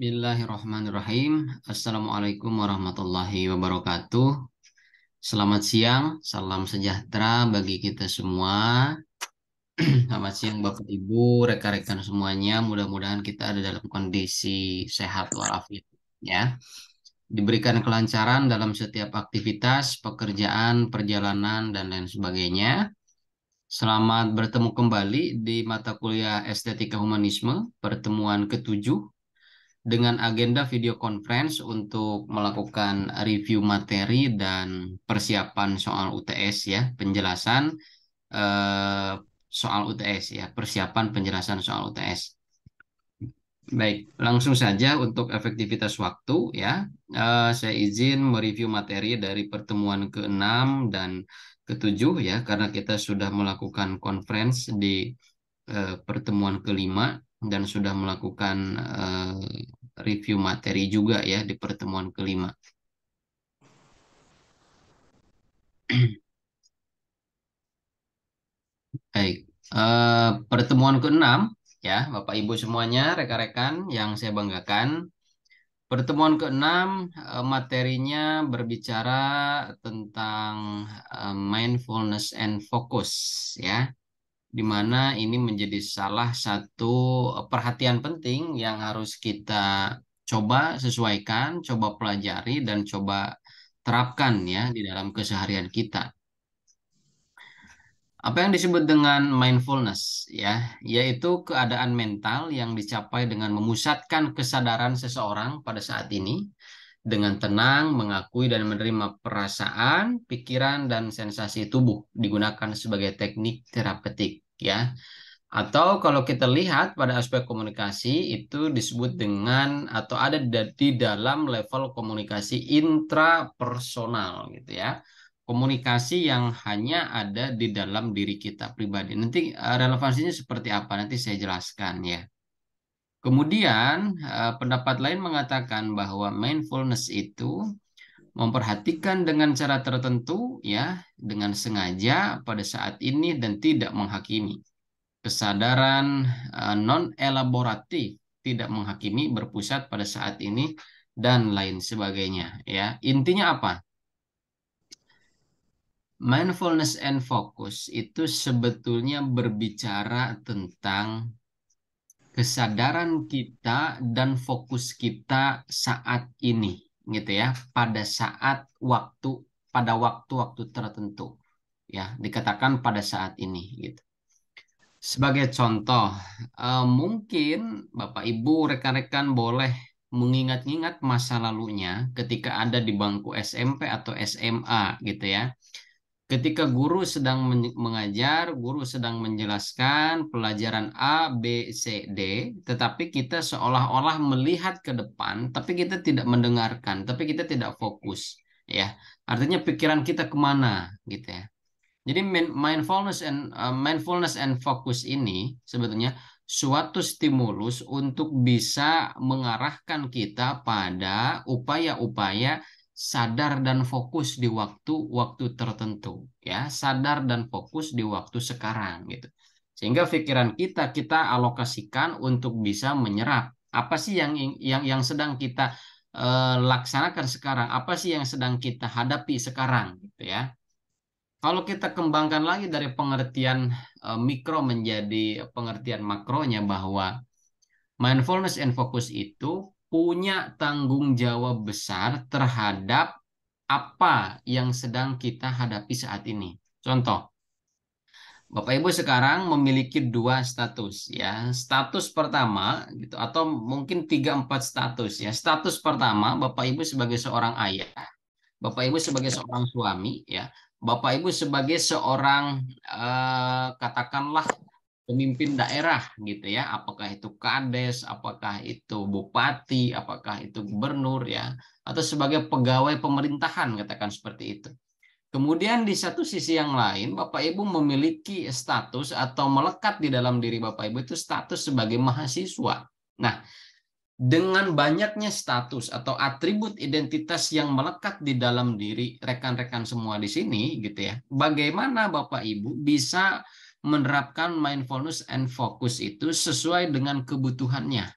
Bismillahirrahmanirrahim. Assalamualaikum warahmatullahi wabarakatuh. Selamat siang, salam sejahtera bagi kita semua. Selamat siang Bapak Ibu, rekan-rekan semuanya. Mudah-mudahan kita ada dalam kondisi sehat walafiat ya. Diberikan kelancaran dalam setiap aktivitas, pekerjaan, perjalanan dan lain sebagainya. Selamat bertemu kembali di mata kuliah Estetika Humanisme, pertemuan ketujuh dengan agenda video conference untuk melakukan review materi dan persiapan soal UTS ya, penjelasan eh, soal UTS ya, persiapan penjelasan soal UTS. Baik, langsung saja untuk efektivitas waktu ya. Eh, saya izin mereview materi dari pertemuan ke-6 dan ke-7 ya karena kita sudah melakukan conference di eh, pertemuan ke-5 dan sudah melakukan uh, review materi juga ya di pertemuan kelima. Baik, uh, pertemuan keenam ya Bapak Ibu semuanya, rekan-rekan yang saya banggakan. Pertemuan keenam uh, materinya berbicara tentang mindfulness and focus ya di mana ini menjadi salah satu eh, perhatian penting yang harus kita coba sesuaikan, coba pelajari dan coba terapkan ya di dalam keseharian kita. Apa yang disebut dengan mindfulness ya, yaitu keadaan mental yang dicapai dengan memusatkan kesadaran seseorang pada saat ini dengan tenang mengakui dan menerima perasaan, pikiran dan sensasi tubuh digunakan sebagai teknik terapeutik ya. Atau kalau kita lihat pada aspek komunikasi itu disebut dengan atau ada di dalam level komunikasi intrapersonal gitu ya. Komunikasi yang hanya ada di dalam diri kita pribadi. Nanti eh, relevansinya seperti apa nanti saya jelaskan ya. Kemudian eh, pendapat lain mengatakan bahwa mindfulness itu memperhatikan dengan cara tertentu ya dengan sengaja pada saat ini dan tidak menghakimi. Kesadaran eh, non elaboratif tidak menghakimi berpusat pada saat ini dan lain sebagainya ya. Intinya apa? Mindfulness and focus itu sebetulnya berbicara tentang kesadaran kita dan fokus kita saat ini gitu ya pada saat waktu pada waktu-waktu tertentu ya dikatakan pada saat ini gitu sebagai contoh eh, mungkin bapak ibu rekan-rekan boleh mengingat-ingat masa lalunya ketika ada di bangku SMP atau SMA gitu ya Ketika guru sedang mengajar, guru sedang menjelaskan pelajaran A, B, C, D, tetapi kita seolah-olah melihat ke depan, tapi kita tidak mendengarkan, tapi kita tidak fokus, ya. Artinya pikiran kita kemana, gitu ya. Jadi mindfulness and uh, mindfulness and fokus ini sebetulnya suatu stimulus untuk bisa mengarahkan kita pada upaya-upaya sadar dan fokus di waktu-waktu tertentu ya sadar dan fokus di waktu sekarang gitu sehingga pikiran kita kita alokasikan untuk bisa menyerap apa sih yang yang yang sedang kita eh, laksanakan sekarang apa sih yang sedang kita hadapi sekarang gitu ya kalau kita kembangkan lagi dari pengertian eh, mikro menjadi pengertian makronya bahwa mindfulness and focus itu punya tanggung jawab besar terhadap apa yang sedang kita hadapi saat ini. Contoh, Bapak Ibu sekarang memiliki dua status ya. Status pertama gitu atau mungkin 3 empat status ya. Status pertama Bapak Ibu sebagai seorang ayah, Bapak Ibu sebagai seorang suami ya. Bapak Ibu sebagai seorang eh, katakanlah pemimpin daerah gitu ya apakah itu kades apakah itu bupati apakah itu gubernur ya atau sebagai pegawai pemerintahan katakan seperti itu kemudian di satu sisi yang lain bapak ibu memiliki status atau melekat di dalam diri bapak ibu itu status sebagai mahasiswa nah dengan banyaknya status atau atribut identitas yang melekat di dalam diri rekan-rekan semua di sini gitu ya bagaimana bapak ibu bisa menerapkan mindfulness and focus itu sesuai dengan kebutuhannya,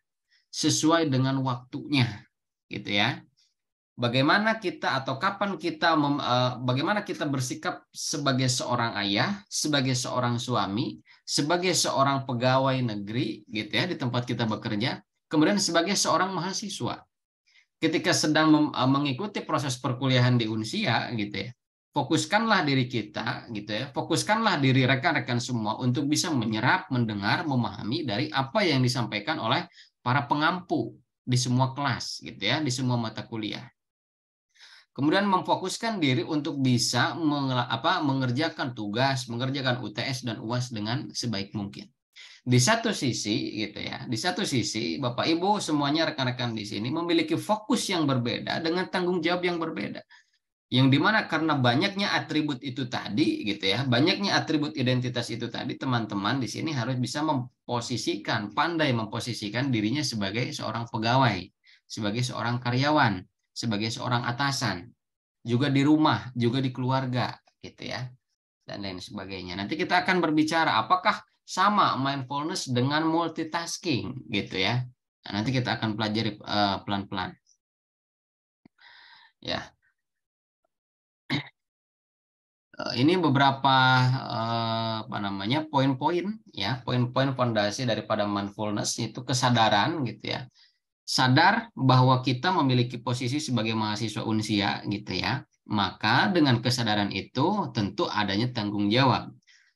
sesuai dengan waktunya, gitu ya. Bagaimana kita atau kapan kita mem, eh, bagaimana kita bersikap sebagai seorang ayah, sebagai seorang suami, sebagai seorang pegawai negeri gitu ya di tempat kita bekerja, kemudian sebagai seorang mahasiswa. Ketika sedang eh, mengikuti proses perkuliahan di Unsia gitu ya fokuskanlah diri kita gitu ya fokuskanlah diri rekan-rekan semua untuk bisa menyerap mendengar memahami dari apa yang disampaikan oleh para pengampu di semua kelas gitu ya di semua mata kuliah kemudian memfokuskan diri untuk bisa apa, mengerjakan tugas mengerjakan UTS dan UAS dengan sebaik mungkin di satu sisi gitu ya di satu sisi Bapak Ibu semuanya rekan-rekan di sini memiliki fokus yang berbeda dengan tanggung jawab yang berbeda yang dimana karena banyaknya atribut itu tadi gitu ya banyaknya atribut identitas itu tadi teman-teman di sini harus bisa memposisikan pandai memposisikan dirinya sebagai seorang pegawai sebagai seorang karyawan sebagai seorang atasan juga di rumah juga di keluarga gitu ya dan lain sebagainya nanti kita akan berbicara apakah sama mindfulness dengan multitasking gitu ya nah, nanti kita akan pelajari eh, pelan-pelan uh, pelan -pelan. ya Eh, ini beberapa eh, apa namanya poin-poin ya poin-poin fondasi daripada mindfulness itu kesadaran gitu ya sadar bahwa kita memiliki posisi sebagai mahasiswa unsia gitu ya maka dengan kesadaran itu tentu adanya tanggung jawab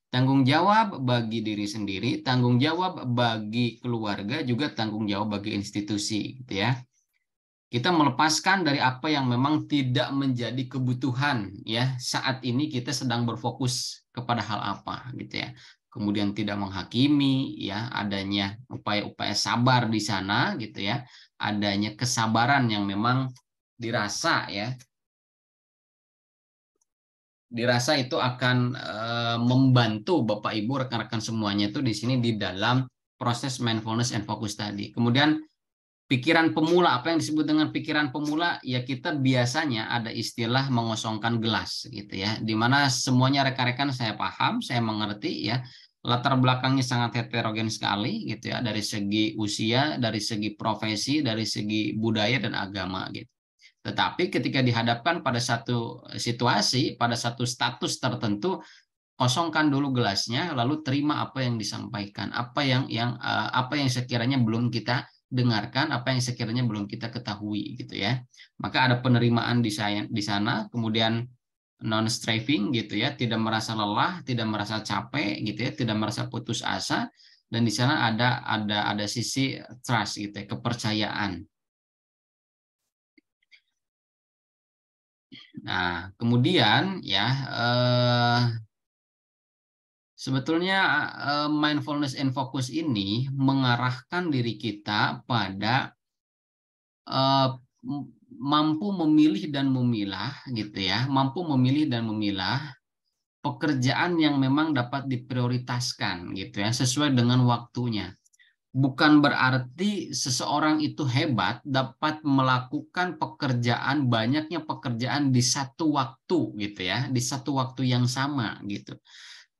tanggung jawab bagi diri sendiri tanggung jawab bagi keluarga juga tanggung jawab bagi institusi gitu ya kita melepaskan dari apa yang memang tidak menjadi kebutuhan ya saat ini kita sedang berfokus kepada hal apa gitu ya kemudian tidak menghakimi ya adanya upaya-upaya sabar di sana gitu ya adanya kesabaran yang memang dirasa ya dirasa itu akan e, membantu Bapak Ibu rekan-rekan semuanya itu di sini di dalam proses mindfulness and focus tadi kemudian pikiran pemula apa yang disebut dengan pikiran pemula ya kita biasanya ada istilah mengosongkan gelas gitu ya di mana semuanya rekan-rekan saya paham saya mengerti ya latar belakangnya sangat heterogen sekali gitu ya dari segi usia dari segi profesi dari segi budaya dan agama gitu tetapi ketika dihadapkan pada satu situasi pada satu status tertentu kosongkan dulu gelasnya lalu terima apa yang disampaikan apa yang yang eh, apa yang sekiranya belum kita dengarkan apa yang sekiranya belum kita ketahui gitu ya. Maka ada penerimaan di di sana, kemudian non striving gitu ya, tidak merasa lelah, tidak merasa capek gitu ya, tidak merasa putus asa dan di sana ada ada ada sisi trust gitu ya, kepercayaan. Nah, kemudian ya eh, Sebetulnya eh, mindfulness and focus ini mengarahkan diri kita pada eh, mampu memilih dan memilah gitu ya, mampu memilih dan memilah pekerjaan yang memang dapat diprioritaskan gitu ya sesuai dengan waktunya. Bukan berarti seseorang itu hebat dapat melakukan pekerjaan banyaknya pekerjaan di satu waktu gitu ya, di satu waktu yang sama gitu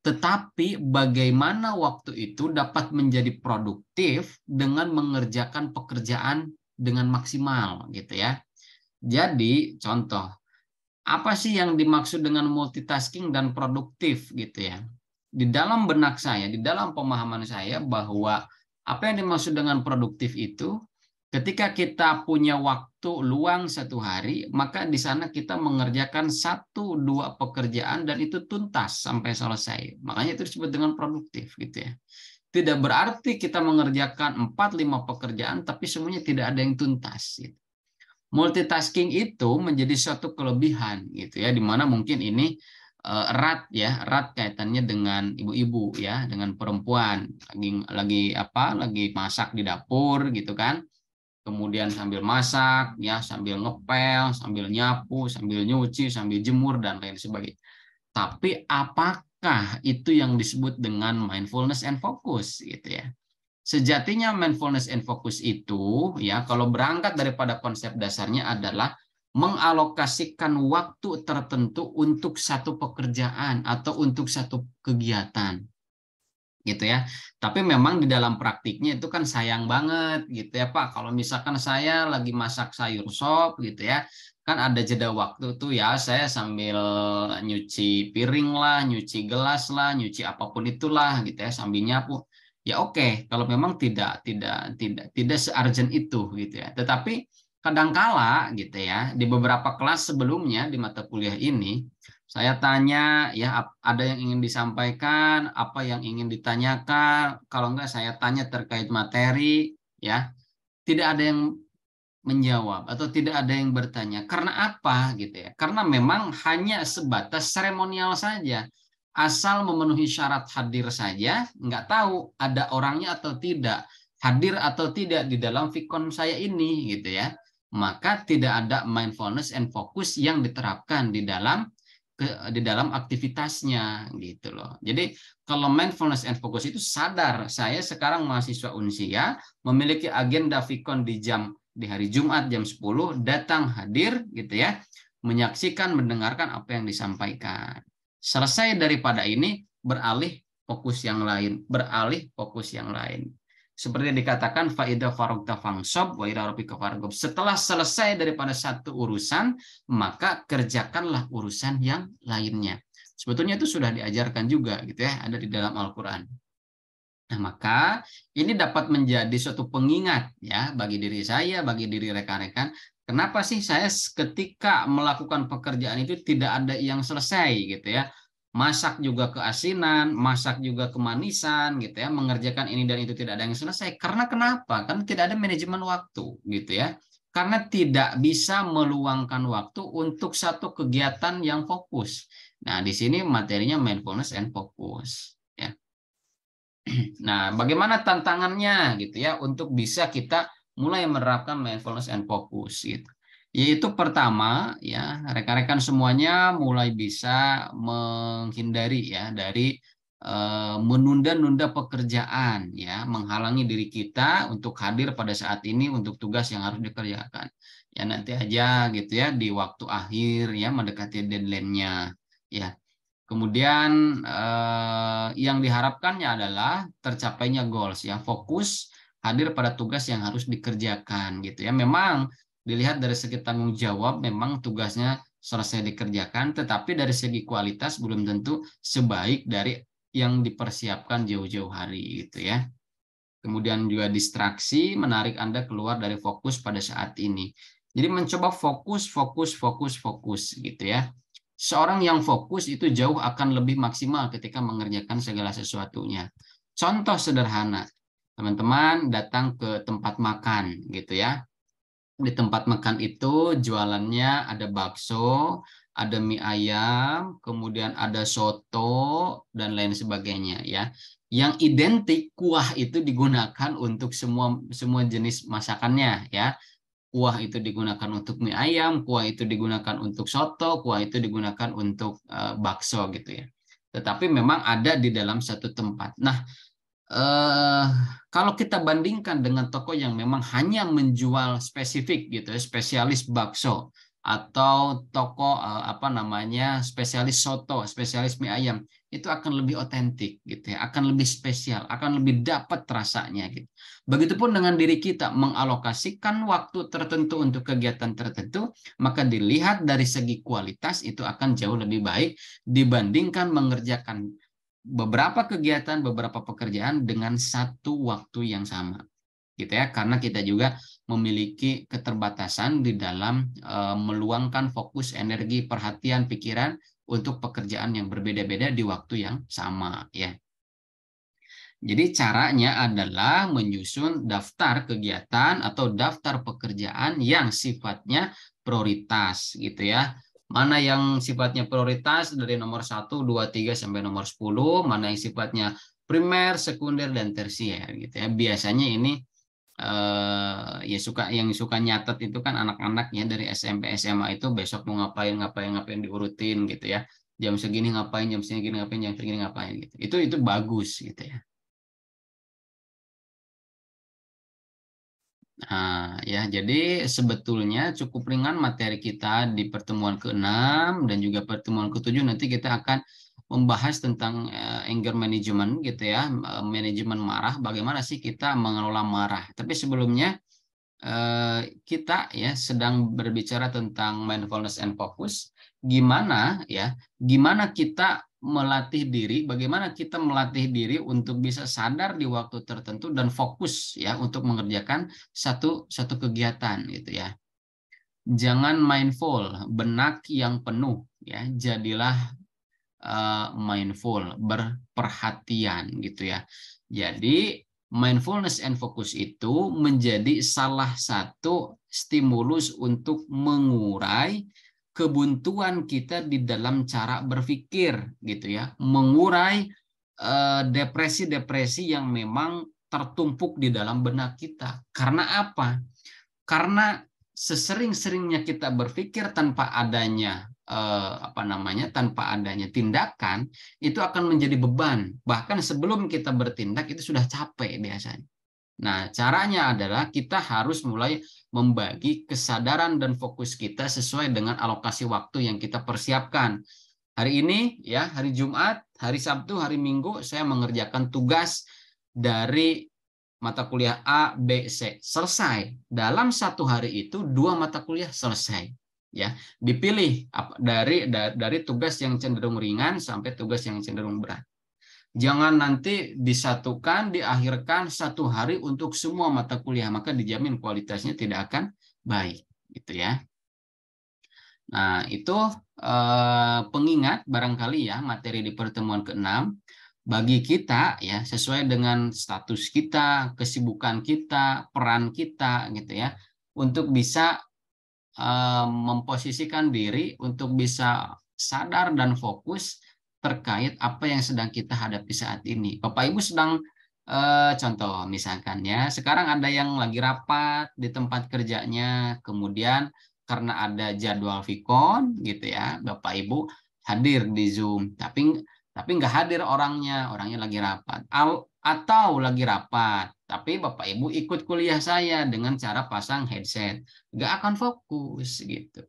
tetapi bagaimana waktu itu dapat menjadi produktif dengan mengerjakan pekerjaan dengan maksimal gitu ya. Jadi contoh, apa sih yang dimaksud dengan multitasking dan produktif gitu ya? Di dalam benak saya, di dalam pemahaman saya bahwa apa yang dimaksud dengan produktif itu Ketika kita punya waktu luang satu hari, maka di sana kita mengerjakan satu dua pekerjaan dan itu tuntas sampai selesai. Makanya itu disebut dengan produktif gitu ya. Tidak berarti kita mengerjakan empat lima pekerjaan tapi semuanya tidak ada yang tuntas gitu. Multitasking itu menjadi suatu kelebihan gitu ya di mana mungkin ini eh, erat ya erat kaitannya dengan ibu-ibu ya dengan perempuan lagi lagi apa lagi masak di dapur gitu kan kemudian sambil masak, ya sambil ngepel, sambil nyapu, sambil nyuci, sambil jemur dan lain sebagainya. Tapi apakah itu yang disebut dengan mindfulness and focus gitu ya? Sejatinya mindfulness and focus itu ya kalau berangkat daripada konsep dasarnya adalah mengalokasikan waktu tertentu untuk satu pekerjaan atau untuk satu kegiatan gitu ya. Tapi memang di dalam praktiknya itu kan sayang banget gitu ya Pak. Kalau misalkan saya lagi masak sayur sop gitu ya, kan ada jeda waktu tuh ya saya sambil nyuci piring lah, nyuci gelas lah, nyuci apapun itulah gitu ya sambil nyapu. Ya oke, okay, kalau memang tidak tidak tidak tidak searjen itu gitu ya. Tetapi kadangkala gitu ya di beberapa kelas sebelumnya di mata kuliah ini saya tanya, ya ada yang ingin disampaikan, apa yang ingin ditanyakan. Kalau enggak saya tanya terkait materi, ya tidak ada yang menjawab atau tidak ada yang bertanya. Karena apa gitu ya? Karena memang hanya sebatas seremonial saja. Asal memenuhi syarat hadir saja, nggak tahu ada orangnya atau tidak, hadir atau tidak di dalam vikon saya ini gitu ya maka tidak ada mindfulness and focus yang diterapkan di dalam ke, di dalam aktivitasnya gitu loh. Jadi kalau mindfulness and focus itu sadar saya sekarang mahasiswa Unsia memiliki agenda Vicon di jam di hari Jumat jam 10 datang hadir gitu ya menyaksikan mendengarkan apa yang disampaikan. Selesai daripada ini beralih fokus yang lain, beralih fokus yang lain seperti yang dikatakan faida farogta fangsob wa ira Setelah selesai daripada satu urusan, maka kerjakanlah urusan yang lainnya. Sebetulnya itu sudah diajarkan juga gitu ya, ada di dalam Al-Qur'an. Nah, maka ini dapat menjadi suatu pengingat ya bagi diri saya, bagi diri rekan-rekan, kenapa sih saya ketika melakukan pekerjaan itu tidak ada yang selesai gitu ya masak juga keasinan, masak juga kemanisan gitu ya, mengerjakan ini dan itu tidak ada yang selesai. Karena kenapa? Kan tidak ada manajemen waktu gitu ya. Karena tidak bisa meluangkan waktu untuk satu kegiatan yang fokus. Nah, di sini materinya mindfulness and focus ya. Nah, bagaimana tantangannya gitu ya untuk bisa kita mulai menerapkan mindfulness and focus gitu. Yaitu pertama ya, rekan-rekan semuanya mulai bisa menghindari ya dari eh, menunda-nunda pekerjaan ya menghalangi diri kita untuk hadir pada saat ini untuk tugas yang harus dikerjakan ya nanti aja gitu ya di waktu akhir ya mendekati deadline-nya ya kemudian e, yang diharapkannya adalah tercapainya goals ya fokus hadir pada tugas yang harus dikerjakan gitu ya memang dilihat dari segi tanggung jawab memang tugasnya selesai dikerjakan, tetapi dari segi kualitas belum tentu sebaik dari yang dipersiapkan jauh-jauh hari gitu ya. Kemudian juga distraksi menarik Anda keluar dari fokus pada saat ini. Jadi mencoba fokus, fokus, fokus, fokus gitu ya. Seorang yang fokus itu jauh akan lebih maksimal ketika mengerjakan segala sesuatunya. Contoh sederhana, teman-teman datang ke tempat makan gitu ya di tempat makan itu jualannya ada bakso, ada mie ayam, kemudian ada soto dan lain sebagainya ya. Yang identik kuah itu digunakan untuk semua semua jenis masakannya ya. Kuah itu digunakan untuk mie ayam, kuah itu digunakan untuk soto, kuah itu digunakan untuk eh, bakso gitu ya. Tetapi memang ada di dalam satu tempat. Nah, eh, kalau kita bandingkan dengan toko yang memang hanya menjual spesifik gitu ya, spesialis bakso atau toko eh, apa namanya spesialis soto, spesialis mie ayam, itu akan lebih otentik gitu ya, akan lebih spesial, akan lebih dapat rasanya gitu. Begitupun dengan diri kita mengalokasikan waktu tertentu untuk kegiatan tertentu, maka dilihat dari segi kualitas itu akan jauh lebih baik dibandingkan mengerjakan beberapa kegiatan, beberapa pekerjaan dengan satu waktu yang sama. Gitu ya, karena kita juga memiliki keterbatasan di dalam e, meluangkan fokus energi, perhatian, pikiran untuk pekerjaan yang berbeda-beda di waktu yang sama ya. Jadi caranya adalah menyusun daftar kegiatan atau daftar pekerjaan yang sifatnya prioritas gitu ya mana yang sifatnya prioritas dari nomor 1, 2, 3 sampai nomor 10, mana yang sifatnya primer, sekunder dan tersier gitu ya. Biasanya ini eh, ya suka yang suka nyatet itu kan anak-anaknya dari SMP SMA itu besok mau ngapain ngapain ngapain diurutin gitu ya. Jam segini ngapain, jam segini ngapain, jam segini ngapain gitu. Itu itu bagus gitu ya. Nah, ya, jadi sebetulnya cukup ringan materi kita di pertemuan ke-6 dan juga pertemuan ke-7 nanti kita akan membahas tentang uh, anger management gitu ya, eh, manajemen marah, bagaimana sih kita mengelola marah. Tapi sebelumnya uh, kita ya sedang berbicara tentang mindfulness and focus, gimana ya, gimana kita melatih diri, bagaimana kita melatih diri untuk bisa sadar di waktu tertentu dan fokus ya untuk mengerjakan satu satu kegiatan gitu ya. Jangan mindful, benak yang penuh ya, jadilah uh, mindful, berperhatian gitu ya. Jadi mindfulness and focus itu menjadi salah satu stimulus untuk mengurai kebuntuan kita di dalam cara berpikir gitu ya mengurai eh, depresi-depresi yang memang tertumpuk di dalam benak kita karena apa karena sesering-seringnya kita berpikir tanpa adanya uh, apa namanya tanpa adanya tindakan itu akan menjadi beban bahkan sebelum kita bertindak itu sudah capek biasanya Nah, caranya adalah kita harus mulai membagi kesadaran dan fokus kita sesuai dengan alokasi waktu yang kita persiapkan. Hari ini ya, hari Jumat, hari Sabtu, hari Minggu saya mengerjakan tugas dari mata kuliah A, B, C selesai. Dalam satu hari itu dua mata kuliah selesai ya dipilih dari dari tugas yang cenderung ringan sampai tugas yang cenderung berat Jangan nanti disatukan, diakhirkan satu hari untuk semua mata kuliah, maka dijamin kualitasnya tidak akan baik, gitu ya. Nah, itu eh, pengingat barangkali ya materi di pertemuan ke-6 bagi kita ya sesuai dengan status kita, kesibukan kita, peran kita gitu ya untuk bisa eh, memposisikan diri untuk bisa sadar dan fokus terkait apa yang sedang kita hadapi saat ini. Bapak Ibu sedang eh, contoh misalkan ya, sekarang ada yang lagi rapat di tempat kerjanya, kemudian karena ada jadwal vikon gitu ya, Bapak Ibu hadir di Zoom, tapi tapi nggak hadir orangnya, orangnya lagi rapat. Al, atau lagi rapat, tapi Bapak Ibu ikut kuliah saya dengan cara pasang headset, nggak akan fokus gitu.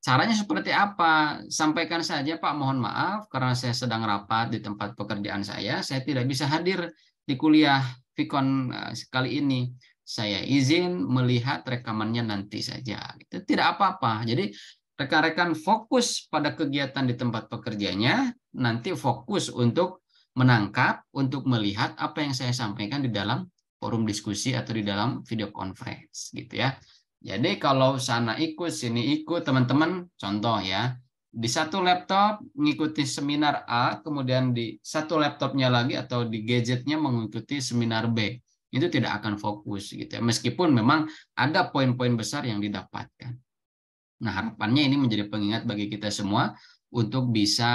Caranya seperti apa? Sampaikan saja, Pak, mohon maaf karena saya sedang rapat di tempat pekerjaan saya, saya tidak bisa hadir di kuliah Vicon eh, kali ini. Saya izin melihat rekamannya nanti saja. Itu tidak apa-apa. Jadi rekan-rekan fokus pada kegiatan di tempat pekerjaannya. nanti fokus untuk menangkap, untuk melihat apa yang saya sampaikan di dalam forum diskusi atau di dalam video conference gitu ya. Jadi kalau sana ikut, sini ikut, teman-teman, contoh ya, di satu laptop mengikuti seminar A, kemudian di satu laptopnya lagi atau di gadgetnya mengikuti seminar B. Itu tidak akan fokus gitu ya. Meskipun memang ada poin-poin besar yang didapatkan. Nah, harapannya ini menjadi pengingat bagi kita semua untuk bisa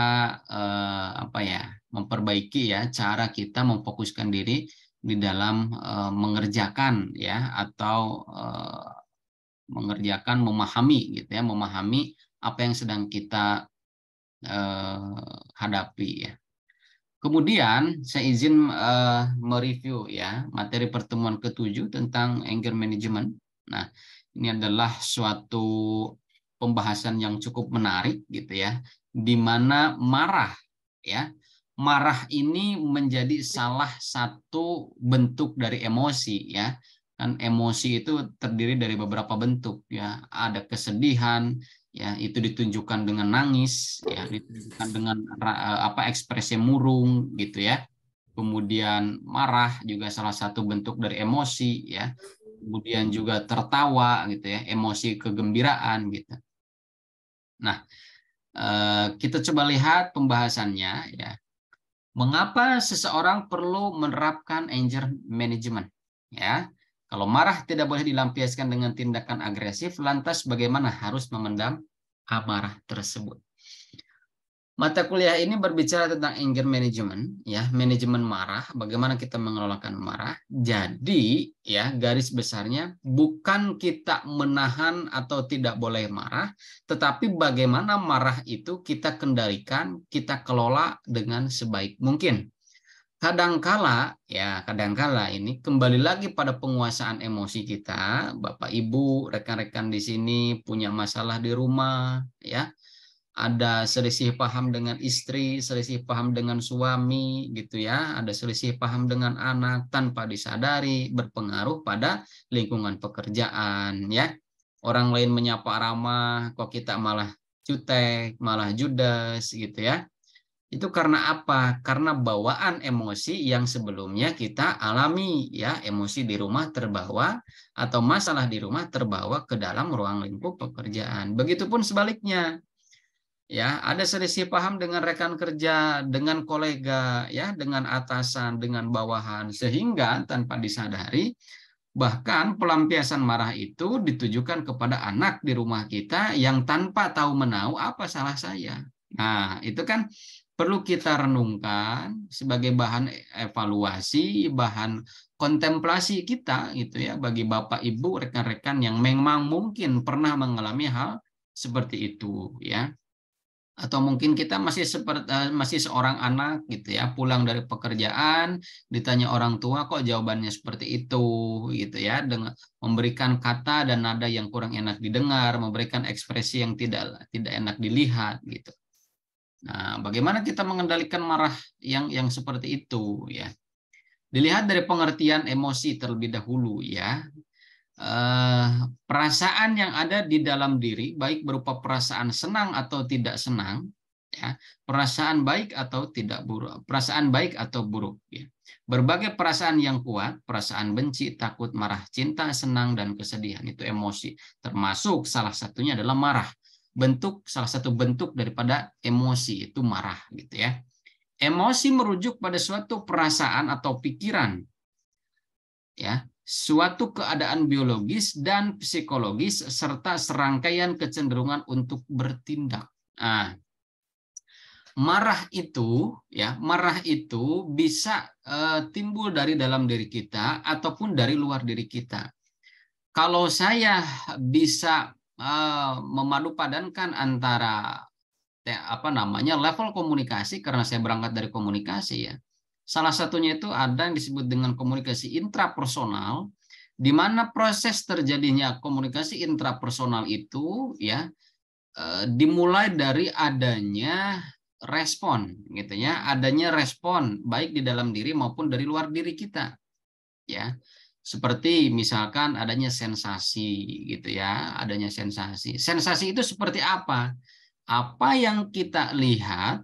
eh, apa ya, memperbaiki ya cara kita memfokuskan diri di dalam eh, mengerjakan ya atau eh, mengerjakan memahami gitu ya memahami apa yang sedang kita eh, hadapi ya kemudian saya izin eh, mereview ya materi pertemuan ketujuh tentang anger management nah ini adalah suatu pembahasan yang cukup menarik gitu ya di mana marah ya marah ini menjadi salah satu bentuk dari emosi ya kan emosi itu terdiri dari beberapa bentuk ya ada kesedihan ya itu ditunjukkan dengan nangis ya ditunjukkan dengan eh, apa ekspresi murung gitu ya kemudian marah juga salah satu bentuk dari emosi ya kemudian juga tertawa gitu ya emosi kegembiraan gitu nah eh, kita coba lihat pembahasannya ya mengapa seseorang perlu menerapkan anger management ya kalau marah tidak boleh dilampiaskan dengan tindakan agresif, lantas bagaimana harus memendam amarah tersebut? Mata kuliah ini berbicara tentang anger management, ya, manajemen marah, bagaimana kita mengelolakan marah. Jadi, ya, garis besarnya bukan kita menahan atau tidak boleh marah, tetapi bagaimana marah itu kita kendalikan, kita kelola dengan sebaik mungkin kadangkala ya kadangkala ini kembali lagi pada penguasaan emosi kita bapak ibu rekan-rekan di sini punya masalah di rumah ya ada selisih paham dengan istri selisih paham dengan suami gitu ya ada selisih paham dengan anak tanpa disadari berpengaruh pada lingkungan pekerjaan ya orang lain menyapa ramah kok kita malah cutek malah judes gitu ya itu karena apa? Karena bawaan emosi yang sebelumnya kita alami ya, emosi di rumah terbawa atau masalah di rumah terbawa ke dalam ruang lingkup pekerjaan. Begitupun sebaliknya. Ya, ada selisih paham dengan rekan kerja, dengan kolega, ya, dengan atasan, dengan bawahan sehingga tanpa disadari bahkan pelampiasan marah itu ditujukan kepada anak di rumah kita yang tanpa tahu menau apa salah saya. Nah, itu kan perlu kita renungkan sebagai bahan evaluasi, bahan kontemplasi kita gitu ya bagi Bapak Ibu rekan-rekan yang memang mungkin pernah mengalami hal seperti itu ya. Atau mungkin kita masih seperti eh, masih seorang anak gitu ya, pulang dari pekerjaan ditanya orang tua kok jawabannya seperti itu gitu ya, dengan memberikan kata dan nada yang kurang enak didengar, memberikan ekspresi yang tidak tidak enak dilihat gitu Nah, bagaimana kita mengendalikan marah yang yang seperti itu ya? Dilihat dari pengertian emosi terlebih dahulu ya. Eh, perasaan yang ada di dalam diri baik berupa perasaan senang atau tidak senang ya, perasaan baik atau tidak buruk, perasaan baik atau buruk ya. Berbagai perasaan yang kuat, perasaan benci, takut, marah, cinta, senang dan kesedihan itu emosi. Termasuk salah satunya adalah marah bentuk salah satu bentuk daripada emosi itu marah gitu ya. Emosi merujuk pada suatu perasaan atau pikiran. Ya, suatu keadaan biologis dan psikologis serta serangkaian kecenderungan untuk bertindak. Nah, marah itu ya, marah itu bisa e, timbul dari dalam diri kita ataupun dari luar diri kita. Kalau saya bisa Eh, memadupadankan antara apa namanya level komunikasi karena saya berangkat dari komunikasi ya. Salah satunya itu ada yang disebut dengan komunikasi intrapersonal di mana proses terjadinya komunikasi intrapersonal itu ya eh, dimulai dari adanya respon gitu ya, adanya respon baik di dalam diri maupun dari luar diri kita. Ya seperti misalkan adanya sensasi gitu ya, adanya sensasi. Sensasi itu seperti apa? Apa yang kita lihat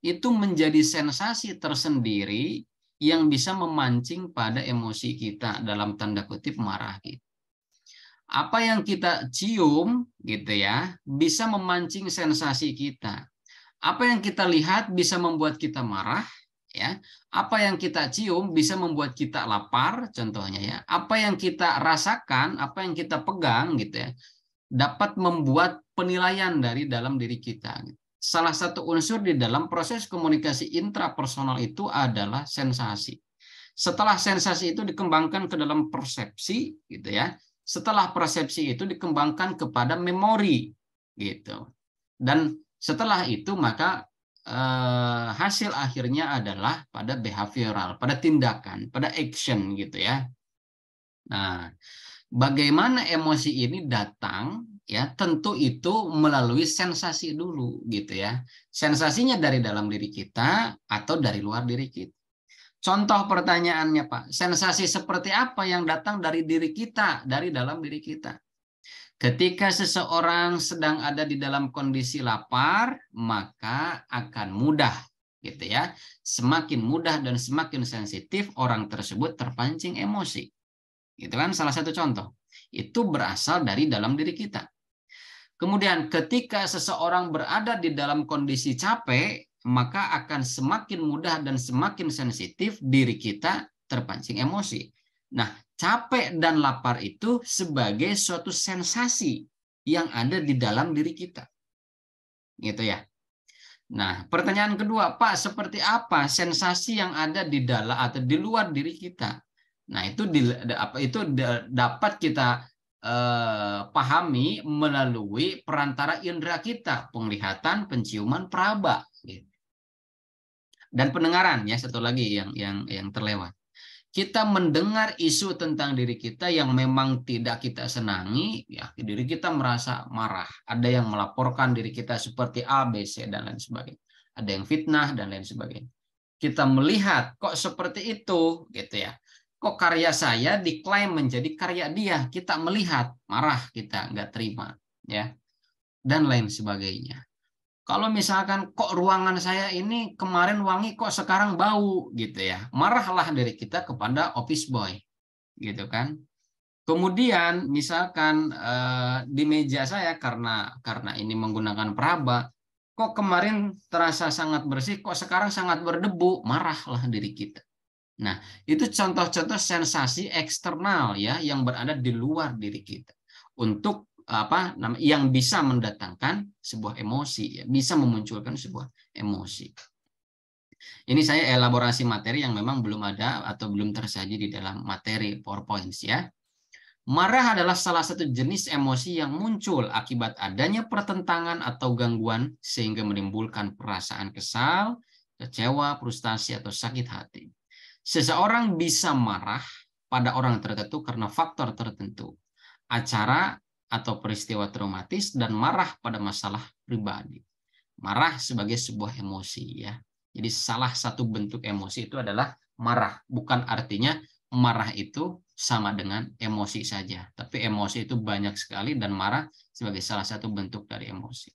itu menjadi sensasi tersendiri yang bisa memancing pada emosi kita dalam tanda kutip marah kita. Gitu. Apa yang kita cium gitu ya, bisa memancing sensasi kita. Apa yang kita lihat bisa membuat kita marah ya apa yang kita cium bisa membuat kita lapar contohnya ya apa yang kita rasakan apa yang kita pegang gitu ya dapat membuat penilaian dari dalam diri kita salah satu unsur di dalam proses komunikasi intrapersonal itu adalah sensasi setelah sensasi itu dikembangkan ke dalam persepsi gitu ya setelah persepsi itu dikembangkan kepada memori gitu dan setelah itu maka Eh, hasil akhirnya adalah pada behavioral, pada tindakan, pada action gitu ya. Nah, bagaimana emosi ini datang ya tentu itu melalui sensasi dulu gitu ya. Sensasinya dari dalam diri kita atau dari luar diri kita. Contoh pertanyaannya Pak, sensasi seperti apa yang datang dari diri kita, dari dalam diri kita? Ketika seseorang sedang ada di dalam kondisi lapar, maka akan mudah gitu ya. Semakin mudah dan semakin sensitif orang tersebut terpancing emosi. Itu kan salah satu contoh. Itu berasal dari dalam diri kita. Kemudian ketika seseorang berada di dalam kondisi capek, maka akan semakin mudah dan semakin sensitif diri kita terpancing emosi. Nah, capek dan lapar itu sebagai suatu sensasi yang ada di dalam diri kita. Gitu ya. Nah, pertanyaan kedua, Pak, seperti apa sensasi yang ada di dalam atau di luar diri kita? Nah, itu di, apa itu dapat kita eh, pahami melalui perantara indera kita, penglihatan, penciuman, peraba, gitu. dan pendengaran ya satu lagi yang yang yang terlewat kita mendengar isu tentang diri kita yang memang tidak kita senangi, ya diri kita merasa marah. Ada yang melaporkan diri kita seperti A, B, C dan lain sebagainya. Ada yang fitnah dan lain sebagainya. Kita melihat kok seperti itu, gitu ya. Kok karya saya diklaim menjadi karya dia. Kita melihat marah kita nggak terima, ya dan lain sebagainya. Kalau misalkan kok ruangan saya ini kemarin wangi kok sekarang bau gitu ya. Marahlah dari kita kepada office boy. Gitu kan. Kemudian misalkan eh, di meja saya karena karena ini menggunakan peraba kok kemarin terasa sangat bersih kok sekarang sangat berdebu, marahlah diri kita. Nah, itu contoh-contoh sensasi eksternal ya yang berada di luar diri kita untuk apa yang bisa mendatangkan sebuah emosi ya bisa memunculkan sebuah emosi ini saya elaborasi materi yang memang belum ada atau belum tersaji di dalam materi PowerPoint ya marah adalah salah satu jenis emosi yang muncul akibat adanya pertentangan atau gangguan sehingga menimbulkan perasaan kesal kecewa frustasi atau sakit hati seseorang bisa marah pada orang tertentu karena faktor tertentu acara atau peristiwa traumatis dan marah pada masalah pribadi. Marah sebagai sebuah emosi ya. Jadi salah satu bentuk emosi itu adalah marah, bukan artinya marah itu sama dengan emosi saja, tapi emosi itu banyak sekali dan marah sebagai salah satu bentuk dari emosi.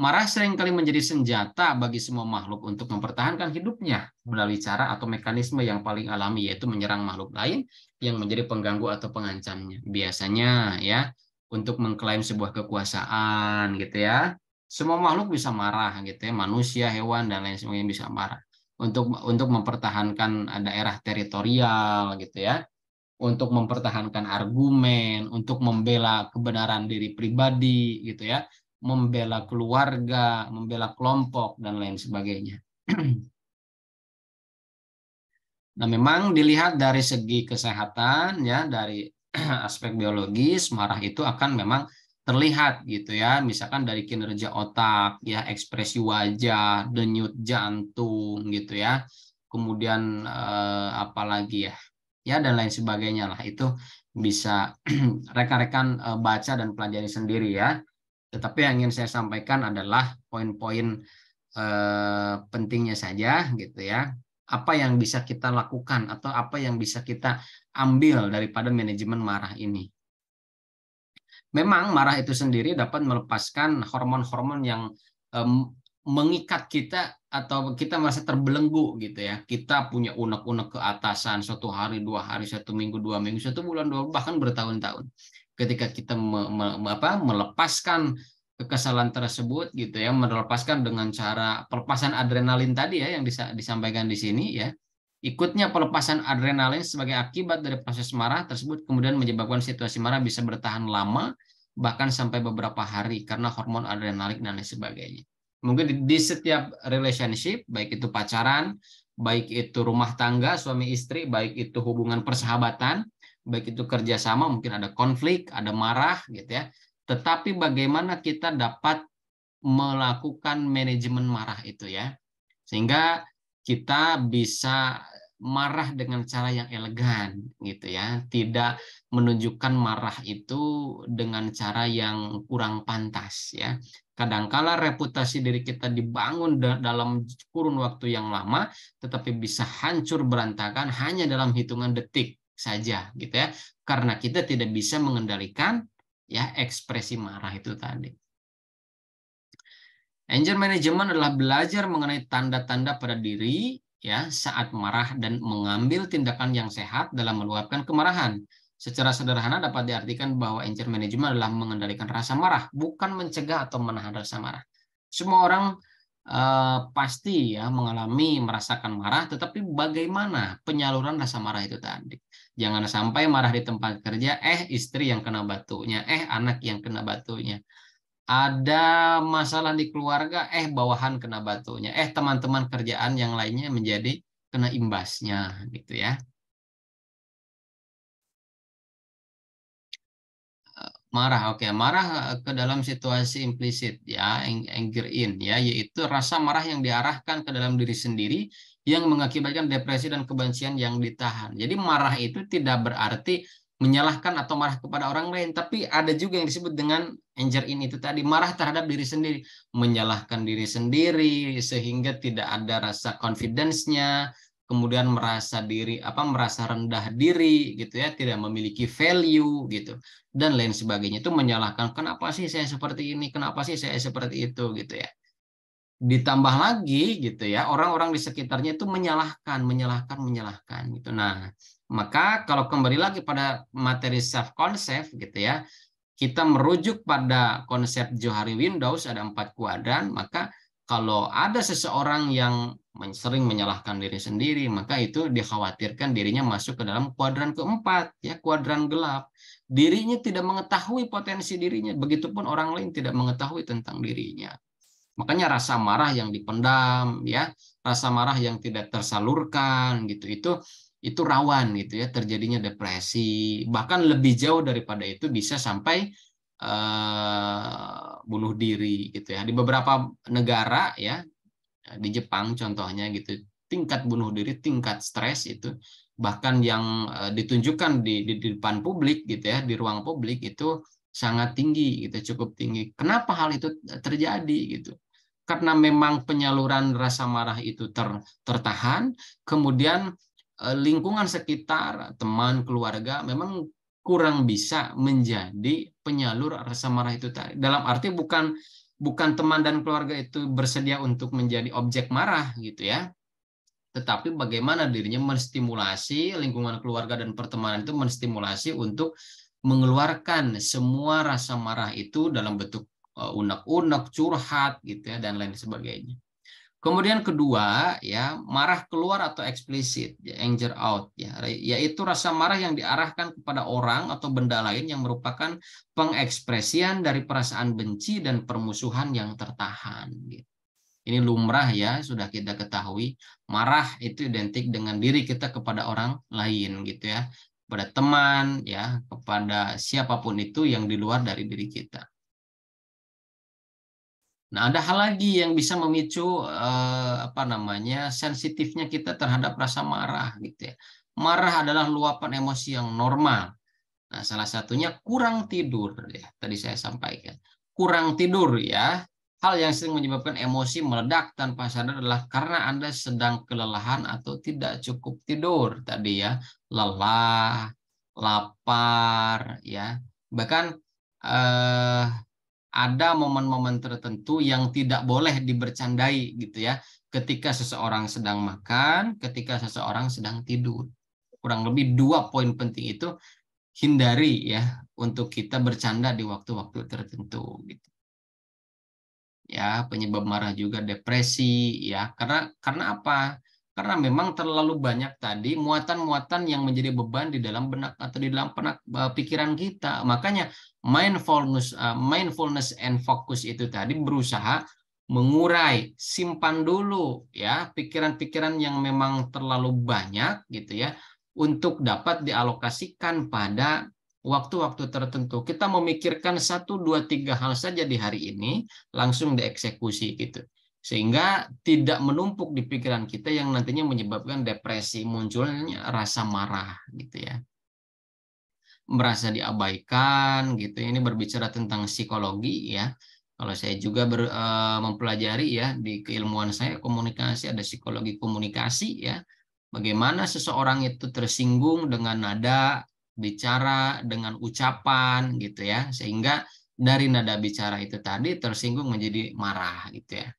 Marah seringkali menjadi senjata bagi semua makhluk untuk mempertahankan hidupnya melalui cara atau mekanisme yang paling alami yaitu menyerang makhluk lain yang menjadi pengganggu atau pengancamnya. Biasanya ya untuk mengklaim sebuah kekuasaan gitu ya. Semua makhluk bisa marah gitu ya, manusia, hewan dan lain sebagainya bisa marah. Untuk untuk mempertahankan eh, daerah teritorial gitu ya. Untuk mempertahankan argumen, untuk membela kebenaran diri pribadi gitu ya, membela keluarga, membela kelompok dan lain sebagainya. Nah, memang dilihat dari segi kesehatan ya, dari aspek biologis marah itu akan memang terlihat gitu ya misalkan dari kinerja otak ya ekspresi wajah denyut jantung gitu ya kemudian eh, apalagi ya ya dan lain sebagainya lah itu bisa rekan-rekan eh, baca dan pelajari sendiri ya tetapi yang ingin saya sampaikan adalah poin-poin eh, pentingnya saja gitu ya apa yang bisa kita lakukan atau apa yang bisa kita ambil daripada manajemen marah ini. Memang marah itu sendiri dapat melepaskan hormon-hormon yang um, mengikat kita atau kita merasa terbelenggu gitu ya. Kita punya unek-unek ke atasan, satu hari, dua hari, satu minggu, dua minggu, satu bulan, dua bahkan bertahun-tahun. Ketika kita me, me, apa, melepaskan kekesalan tersebut gitu ya, melepaskan dengan cara pelepasan adrenalin tadi ya yang disa, disampaikan di sini ya. Ikutnya pelepasan adrenalin sebagai akibat dari proses marah tersebut kemudian menyebabkan situasi marah bisa bertahan lama bahkan sampai beberapa hari karena hormon adrenalin dan lain sebagainya. Mungkin di, setiap relationship, baik itu pacaran, baik itu rumah tangga suami istri, baik itu hubungan persahabatan, baik itu kerjasama, mungkin ada konflik, ada marah gitu ya. Tetapi bagaimana kita dapat melakukan manajemen marah itu ya, sehingga kita bisa marah dengan cara yang elegan gitu ya tidak menunjukkan marah itu dengan cara yang kurang pantas ya kadangkala reputasi diri kita dibangun dalam kurun waktu yang lama tetapi bisa hancur berantakan hanya dalam hitungan detik saja gitu ya karena kita tidak bisa mengendalikan ya ekspresi marah itu tadi Anger management adalah belajar mengenai tanda-tanda pada diri ya saat marah dan mengambil tindakan yang sehat dalam meluapkan kemarahan. Secara sederhana dapat diartikan bahwa anger management adalah mengendalikan rasa marah, bukan mencegah atau menahan rasa marah. Semua orang eh, pasti ya mengalami merasakan marah, tetapi bagaimana penyaluran rasa marah itu tadi? Jangan sampai marah di tempat kerja, eh istri yang kena batunya, eh anak yang kena batunya ada masalah di keluarga, eh bawahan kena batunya, eh teman-teman kerjaan yang lainnya menjadi kena imbasnya gitu ya. Marah, oke, okay. marah ke dalam situasi implisit ya, anger in ya, yaitu rasa marah yang diarahkan ke dalam diri sendiri yang mengakibatkan depresi dan kebencian yang ditahan. Jadi marah itu tidak berarti menyalahkan atau marah kepada orang lain, tapi ada juga yang disebut dengan anger ini itu tadi marah terhadap diri sendiri, menyalahkan diri sendiri sehingga tidak ada rasa confidence-nya, kemudian merasa diri apa merasa rendah diri gitu ya, tidak memiliki value gitu dan lain sebagainya itu menyalahkan kenapa sih saya seperti ini, kenapa sih saya seperti itu gitu ya. Ditambah lagi gitu ya, orang-orang di sekitarnya itu menyalahkan, menyalahkan, menyalahkan gitu. Nah, maka kalau kembali lagi pada materi self concept gitu ya, kita merujuk pada konsep Johari Windows ada empat kuadran, maka kalau ada seseorang yang sering menyalahkan diri sendiri, maka itu dikhawatirkan dirinya masuk ke dalam kuadran keempat, ya kuadran gelap. Dirinya tidak mengetahui potensi dirinya, begitupun orang lain tidak mengetahui tentang dirinya. Makanya rasa marah yang dipendam, ya rasa marah yang tidak tersalurkan, gitu itu itu rawan gitu ya terjadinya depresi bahkan lebih jauh daripada itu bisa sampai uh, bunuh diri gitu ya di beberapa negara ya di Jepang contohnya gitu tingkat bunuh diri tingkat stres itu bahkan yang uh, ditunjukkan di, di, di depan publik gitu ya di ruang publik itu sangat tinggi gitu cukup tinggi kenapa hal itu terjadi gitu karena memang penyaluran rasa marah itu ter, tertahan kemudian Eh, lingkungan sekitar, teman, keluarga memang kurang bisa menjadi penyalur rasa marah itu tadi. Dalam arti bukan bukan teman dan keluarga itu bersedia untuk menjadi objek marah gitu ya. Tetapi bagaimana dirinya menstimulasi lingkungan keluarga dan pertemanan itu menstimulasi untuk mengeluarkan semua rasa marah itu dalam bentuk eh, unek-unek, curhat gitu ya dan lain sebagainya. Kemudian kedua, ya, marah keluar atau eksplisit, ya, anger out, ya, yaitu rasa marah yang diarahkan kepada orang atau benda lain yang merupakan pengekspresian dari perasaan benci dan permusuhan yang tertahan. Gitu. Ini lumrah ya, sudah kita ketahui. Marah itu identik dengan diri kita kepada orang lain, gitu ya, kepada teman, ya, kepada siapapun itu yang di luar dari diri kita. Nah, ada hal lagi yang bisa memicu eh, apa namanya sensitifnya kita terhadap rasa marah gitu ya. Marah adalah luapan emosi yang normal. Nah, salah satunya kurang tidur ya. Tadi saya sampaikan. Kurang tidur ya. Hal yang sering menyebabkan emosi meledak tanpa sadar adalah karena Anda sedang kelelahan atau tidak cukup tidur tadi ya. Lelah, lapar ya. Bahkan eh ada momen-momen tertentu yang tidak boleh dibercandai gitu ya ketika seseorang sedang makan ketika seseorang sedang tidur kurang lebih dua poin penting itu hindari ya untuk kita bercanda di waktu-waktu tertentu gitu ya penyebab marah juga depresi ya karena karena apa karena memang terlalu banyak tadi muatan-muatan yang menjadi beban di dalam benak atau di dalam penak, eh, pikiran kita. Makanya mindfulness, uh, mindfulness and focus itu tadi berusaha mengurai, simpan dulu ya pikiran-pikiran yang memang terlalu banyak gitu ya untuk dapat dialokasikan pada waktu-waktu tertentu. Kita memikirkan satu, dua, tiga hal saja di hari ini langsung dieksekusi gitu sehingga tidak menumpuk di pikiran kita yang nantinya menyebabkan depresi munculnya rasa marah gitu ya merasa diabaikan gitu ya. ini berbicara tentang psikologi ya kalau saya juga ber, e, mempelajari ya di keilmuan saya komunikasi ada psikologi komunikasi ya bagaimana seseorang itu tersinggung dengan nada bicara dengan ucapan gitu ya sehingga dari nada bicara itu tadi tersinggung menjadi marah gitu ya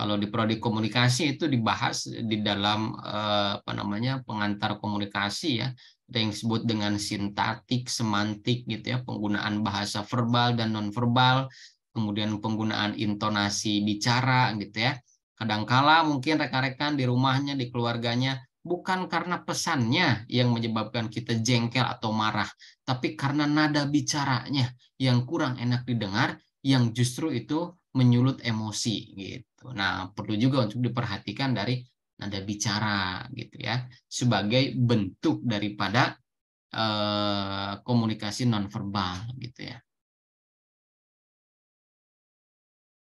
kalau di prodi komunikasi itu dibahas di dalam eh, apa namanya pengantar komunikasi ya, yang disebut dengan sintatik, semantik gitu ya, penggunaan bahasa verbal dan nonverbal, kemudian penggunaan intonasi bicara gitu ya. Kadangkala mungkin rekan-rekan di rumahnya, di keluarganya bukan karena pesannya yang menyebabkan kita jengkel atau marah, tapi karena nada bicaranya yang kurang enak didengar, yang justru itu menyulut emosi gitu. Gitu. Nah, perlu juga untuk diperhatikan dari nada bicara gitu ya sebagai bentuk daripada eh, komunikasi nonverbal gitu ya.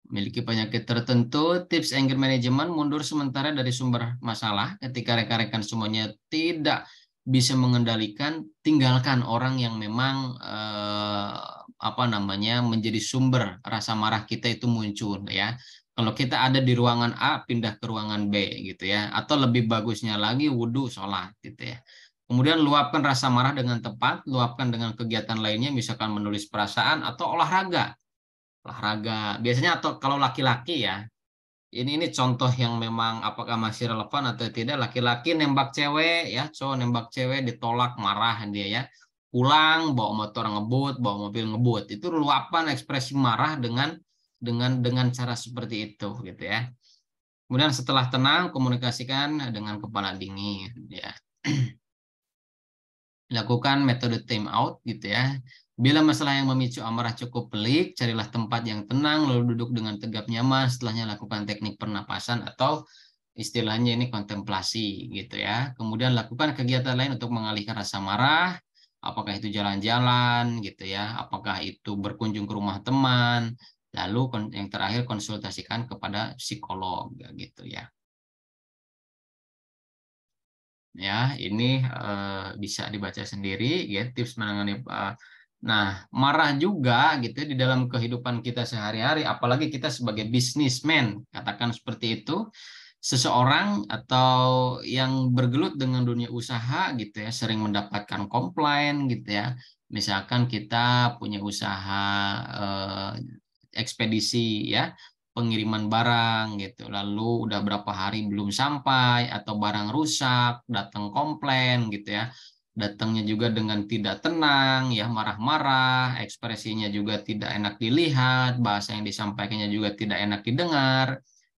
Memiliki penyakit tertentu, tips anger management mundur sementara dari sumber masalah ketika rekan-rekan semuanya tidak bisa mengendalikan tinggalkan orang yang memang eh, apa namanya menjadi sumber rasa marah kita itu muncul ya kalau kita ada di ruangan A pindah ke ruangan B gitu ya atau lebih bagusnya lagi wudhu sholat gitu ya kemudian luapkan rasa marah dengan tepat luapkan dengan kegiatan lainnya misalkan menulis perasaan atau olahraga olahraga biasanya atau kalau laki-laki ya ini ini contoh yang memang apakah masih relevan atau tidak laki-laki nembak cewek ya cowok nembak cewek ditolak marah dia ya pulang bawa motor ngebut bawa mobil ngebut itu luapan ekspresi marah dengan dengan dengan cara seperti itu gitu ya. Kemudian setelah tenang komunikasikan dengan kepala dingin gitu ya. Lakukan metode time out gitu ya. Bila masalah yang memicu amarah cukup pelik, carilah tempat yang tenang lalu duduk dengan tegap nyaman, setelahnya lakukan teknik pernapasan atau istilahnya ini kontemplasi gitu ya. Kemudian lakukan kegiatan lain untuk mengalihkan rasa marah, apakah itu jalan-jalan gitu ya, apakah itu berkunjung ke rumah teman, Lalu yang terakhir konsultasikan kepada psikolog ya, gitu ya. Ya, ini uh, bisa dibaca sendiri ya tips menangani uh, Nah, marah juga gitu di dalam kehidupan kita sehari-hari, apalagi kita sebagai bisnismen, katakan seperti itu, seseorang atau yang bergelut dengan dunia usaha gitu ya, sering mendapatkan komplain gitu ya. Misalkan kita punya usaha eh, ekspedisi ya pengiriman barang gitu lalu udah berapa hari belum sampai atau barang rusak datang komplain gitu ya datangnya juga dengan tidak tenang ya marah-marah ekspresinya juga tidak enak dilihat bahasa yang disampaikannya juga tidak enak didengar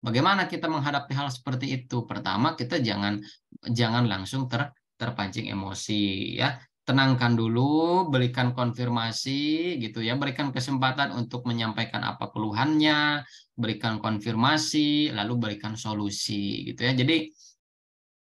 bagaimana kita menghadapi hal seperti itu pertama kita jangan jangan langsung ter terpancing emosi ya tenangkan dulu, berikan konfirmasi gitu ya, berikan kesempatan untuk menyampaikan apa keluhannya, berikan konfirmasi, lalu berikan solusi gitu ya. Jadi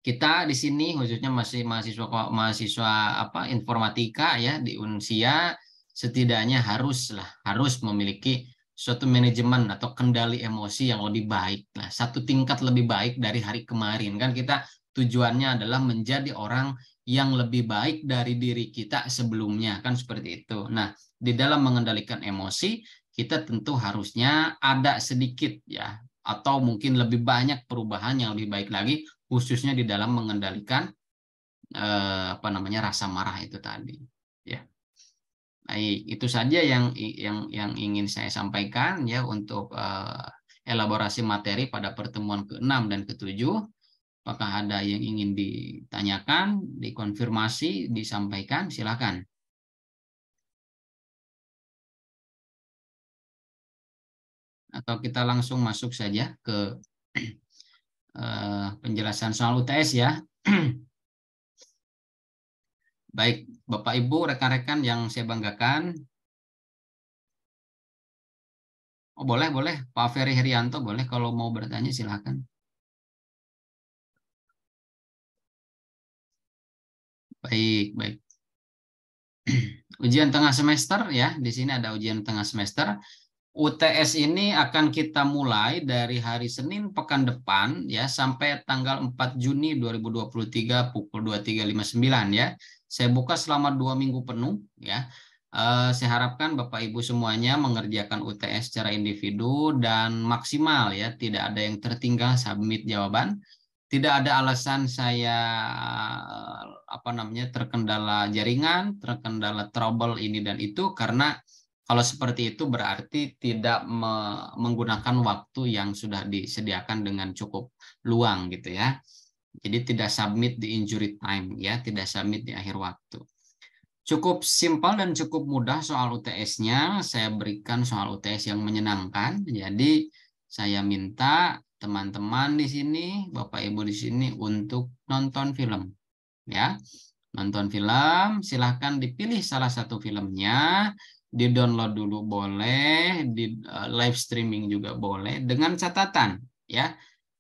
kita di sini khususnya masih mahasiswa mahasiswa apa informatika ya di Unsia setidaknya haruslah harus memiliki suatu manajemen atau kendali emosi yang lebih baik lah satu tingkat lebih baik dari hari kemarin kan kita tujuannya adalah menjadi orang yang lebih baik dari diri kita sebelumnya kan seperti itu. Nah, di dalam mengendalikan emosi kita tentu harusnya ada sedikit ya atau mungkin lebih banyak perubahan yang lebih baik lagi khususnya di dalam mengendalikan eh, apa namanya rasa marah itu tadi ya. Baik, itu saja yang yang yang ingin saya sampaikan ya untuk eh, elaborasi materi pada pertemuan ke-6 dan ke-7. Apakah ada yang ingin ditanyakan, dikonfirmasi, disampaikan? Silakan. Atau kita langsung masuk saja ke eh, penjelasan soal UTS ya. Baik, Bapak Ibu, rekan-rekan yang saya banggakan. Oh, boleh, boleh. Pak Ferry Herianto, boleh kalau mau bertanya silakan. Baik, baik. Ujian tengah semester ya, di sini ada ujian tengah semester. UTS ini akan kita mulai dari hari Senin pekan depan ya sampai tanggal 4 Juni 2023 pukul 23.59 ya. Saya buka selama dua minggu penuh ya. Uh, saya harapkan Bapak Ibu semuanya mengerjakan UTS secara individu dan maksimal ya, tidak ada yang tertinggal submit jawaban tidak ada alasan saya eh, apa namanya terkendala jaringan, terkendala trouble ini dan itu karena kalau seperti itu berarti tidak me menggunakan waktu yang sudah disediakan dengan cukup luang gitu ya. Jadi tidak submit di injury time ya, tidak submit di akhir waktu. Cukup simpel dan cukup mudah soal UTS-nya. Saya berikan soal UTS yang menyenangkan. Jadi saya minta teman-teman di sini, Bapak Ibu di sini untuk nonton film. Ya. Nonton film, silahkan dipilih salah satu filmnya, di-download dulu boleh, di eh, live streaming juga boleh dengan catatan, ya.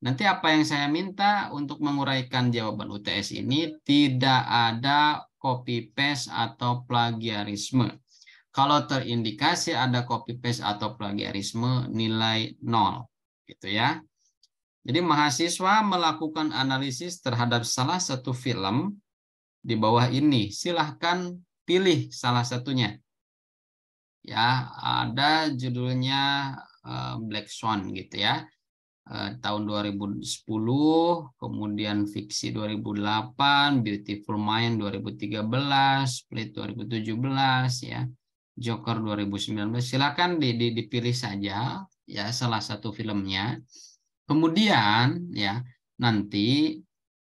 Nanti apa yang saya minta untuk menguraikan jawaban UTS ini tidak ada copy paste atau plagiarisme. Kalau terindikasi ada copy paste atau plagiarisme nilai nol, gitu ya. Jadi mahasiswa melakukan analisis terhadap salah satu film di bawah ini. Silahkan pilih salah satunya. Ya, ada judulnya eh, Black Swan gitu ya. Eh, tahun 2010, kemudian Fiksi 2008, Beautiful Mind 2013, Split 2017 ya. Joker 2019. Silakan dipilih saja ya salah satu filmnya. Kemudian ya nanti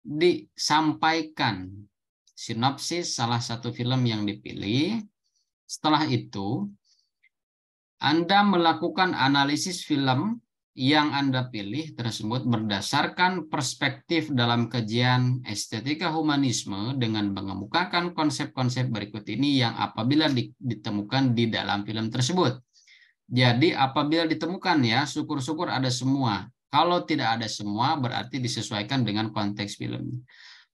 disampaikan sinopsis salah satu film yang dipilih. Setelah itu Anda melakukan analisis film yang Anda pilih tersebut berdasarkan perspektif dalam kajian estetika humanisme dengan mengemukakan konsep-konsep berikut ini yang apabila ditemukan di dalam film tersebut. Jadi apabila ditemukan ya, syukur-syukur ada semua kalau tidak ada semua, berarti disesuaikan dengan konteks film.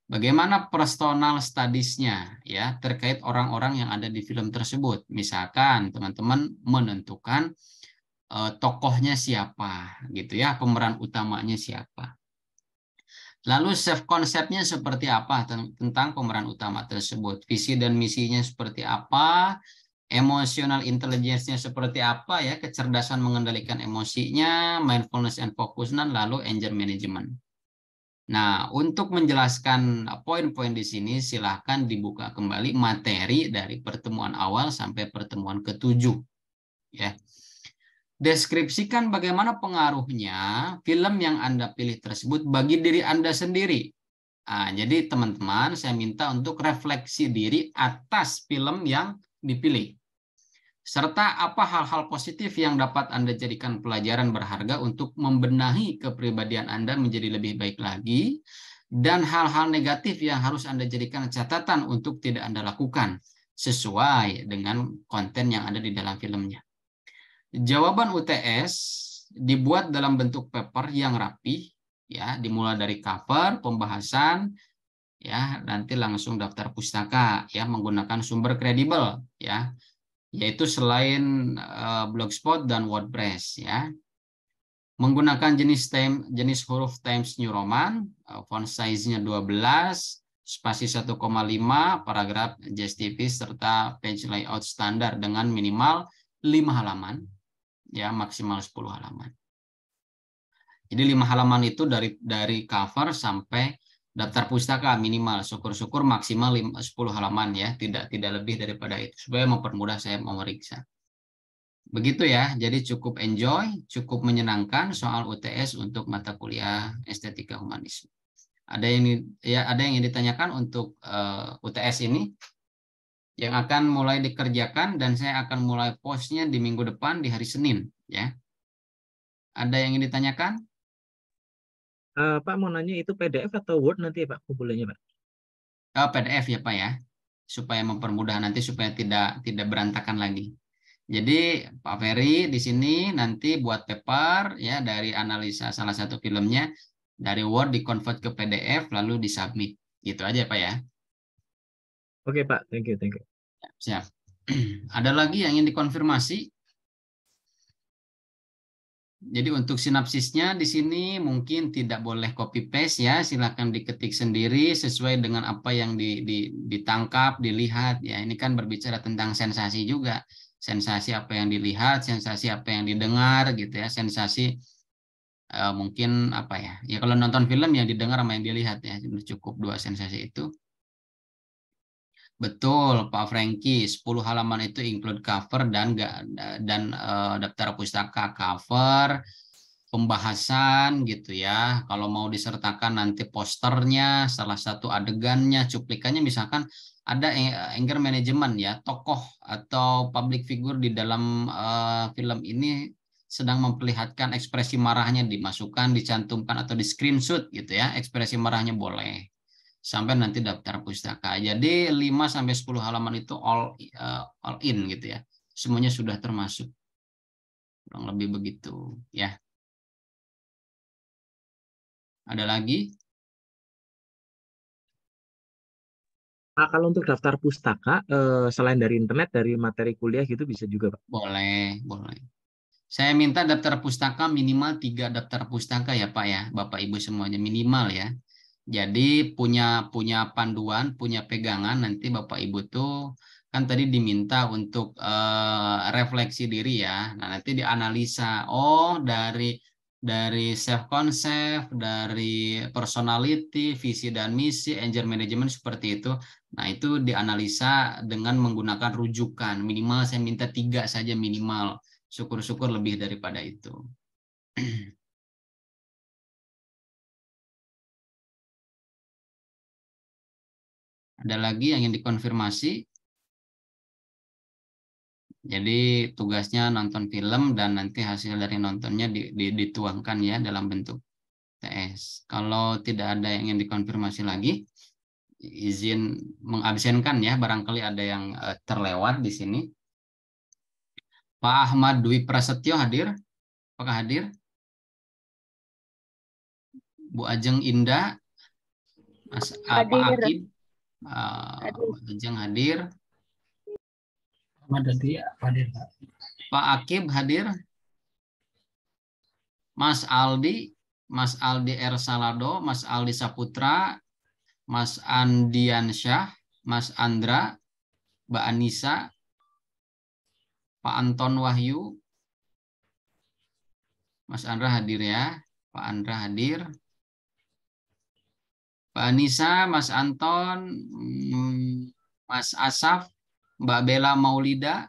Bagaimana personal studiesnya ya terkait orang-orang yang ada di film tersebut. Misalkan teman-teman menentukan e, tokohnya siapa gitu ya, pemeran utamanya siapa. Lalu self konsepnya seperti apa tentang pemeran utama tersebut? Visi dan misinya seperti apa? Emosional intelligence-nya seperti apa ya, kecerdasan mengendalikan emosinya, mindfulness and focus, dan lalu anger management. Nah, untuk menjelaskan poin-poin di sini, silahkan dibuka kembali materi dari pertemuan awal sampai pertemuan ketujuh. Ya. Deskripsikan bagaimana pengaruhnya film yang Anda pilih tersebut bagi diri Anda sendiri. Nah, jadi teman-teman, saya minta untuk refleksi diri atas film yang dipilih serta apa hal-hal positif yang dapat Anda jadikan pelajaran berharga untuk membenahi kepribadian Anda menjadi lebih baik lagi, dan hal-hal negatif yang harus Anda jadikan catatan untuk tidak Anda lakukan sesuai dengan konten yang ada di dalam filmnya. Jawaban UTS dibuat dalam bentuk paper yang rapi, ya, dimulai dari cover, pembahasan, ya, nanti langsung daftar pustaka, ya, menggunakan sumber kredibel, ya, yaitu selain eh, Blogspot dan WordPress ya. Menggunakan jenis time jenis huruf Times New Roman, eh, font size-nya 12, spasi 1,5, paragraf JSTP serta page layout standar dengan minimal 5 halaman ya, maksimal 10 halaman. Jadi 5 halaman itu dari dari cover sampai daftar pustaka minimal syukur-syukur maksimal 10 halaman ya tidak tidak lebih daripada itu supaya mempermudah saya memeriksa begitu ya jadi cukup enjoy cukup menyenangkan soal UTS untuk mata kuliah estetika humanisme ada yang ya ada yang ditanyakan untuk uh, eh, UTS ini yang akan mulai dikerjakan dan saya akan mulai postnya di minggu depan di hari Senin ya ada yang ingin ditanyakan Uh, Pak mau nanya itu PDF atau Word nanti ya Pak kumpulannya Pak? Oh, PDF ya Pak ya, supaya mempermudah nanti supaya tidak tidak berantakan lagi. Jadi Pak Ferry di sini nanti buat paper ya dari analisa salah satu filmnya dari Word di convert ke PDF lalu di submit. Gitu aja Pak ya. Oke Pak, thank you, thank you. Siap. Ada lagi yang ingin dikonfirmasi? Jadi untuk sinapsisnya di sini mungkin tidak boleh copy paste ya, silakan diketik sendiri sesuai dengan apa yang di, di, ditangkap, dilihat ya. Ini kan berbicara tentang sensasi juga, sensasi apa yang dilihat, sensasi apa yang didengar gitu ya, sensasi uh, mungkin apa ya? Ya kalau nonton film yang didengar sama yang dilihat ya cukup dua sensasi itu. Betul, Pak Franky. 10 halaman itu include cover dan dan uh, daftar pustaka cover, pembahasan gitu ya. Kalau mau disertakan nanti posternya, salah satu adegannya, cuplikannya misalkan ada anger management ya, tokoh atau public figure di dalam uh, film ini sedang memperlihatkan ekspresi marahnya dimasukkan, dicantumkan atau di screenshot gitu ya. Ekspresi marahnya boleh sampai nanti daftar pustaka. Jadi 5 sampai 10 halaman itu all uh, all in gitu ya. Semuanya sudah termasuk. Kurang lebih begitu ya. Ada lagi? Nah, kalau untuk daftar pustaka eh, selain dari internet dari materi kuliah gitu bisa juga, Pak. Boleh, boleh. Saya minta daftar pustaka minimal tiga daftar pustaka ya, Pak ya. Bapak Ibu semuanya minimal ya jadi punya punya panduan, punya pegangan nanti Bapak Ibu tuh kan tadi diminta untuk uh, refleksi diri ya. Nah, nanti dianalisa oh dari dari self concept, dari personality, visi dan misi, anger management seperti itu. Nah, itu dianalisa dengan menggunakan rujukan. Minimal saya minta tiga saja minimal. Syukur-syukur lebih daripada itu. Ada lagi yang ingin dikonfirmasi? Jadi tugasnya nonton film dan nanti hasil dari nontonnya dituangkan ya dalam bentuk TS. Kalau tidak ada yang ingin dikonfirmasi lagi, izin mengabsenkan ya barangkali ada yang eh, terlewat di sini. Pak Ahmad Dwi Prasetyo hadir? Apakah hadir? Bu Ajeng Indah, Mas, eh, hadir. Pak Ah, Pak Jajang hadir. hadir, Pak. Akib hadir. Mas Aldi, Mas Aldi R. Salado, Mas Aldi Saputra, Mas Andiansyah, Mas Andra, Mbak Anissa, Pak Anton Wahyu, Mas Andra hadir ya, Pak Andra hadir. Pak Anissa, Mas Anton, mm, Mas Asaf, Mbak Bella Maulida.